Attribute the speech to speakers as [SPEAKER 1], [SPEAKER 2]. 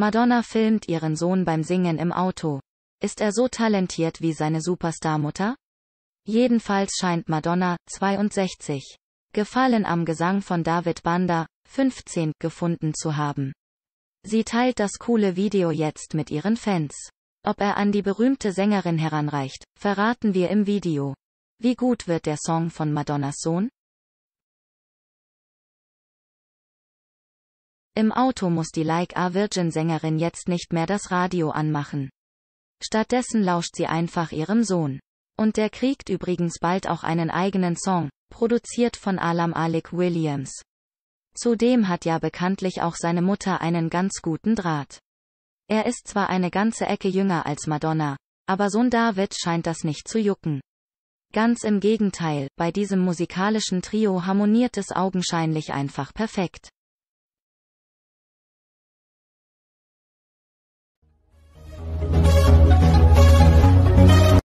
[SPEAKER 1] Madonna filmt ihren Sohn beim Singen im Auto. Ist er so talentiert wie seine Superstarmutter? Jedenfalls scheint Madonna, 62, Gefallen am Gesang von David Banda, 15, gefunden zu haben. Sie teilt das coole Video jetzt mit ihren Fans. Ob er an die berühmte Sängerin heranreicht, verraten wir im Video. Wie gut wird der Song von Madonnas Sohn? Im Auto muss die Like a Virgin-Sängerin jetzt nicht mehr das Radio anmachen. Stattdessen lauscht sie einfach ihrem Sohn. Und der kriegt übrigens bald auch einen eigenen Song, produziert von Alam Alec Williams. Zudem hat ja bekanntlich auch seine Mutter einen ganz guten Draht. Er ist zwar eine ganze Ecke jünger als Madonna, aber Sohn David scheint das nicht zu jucken. Ganz im Gegenteil, bei diesem musikalischen Trio harmoniert es augenscheinlich einfach perfekt.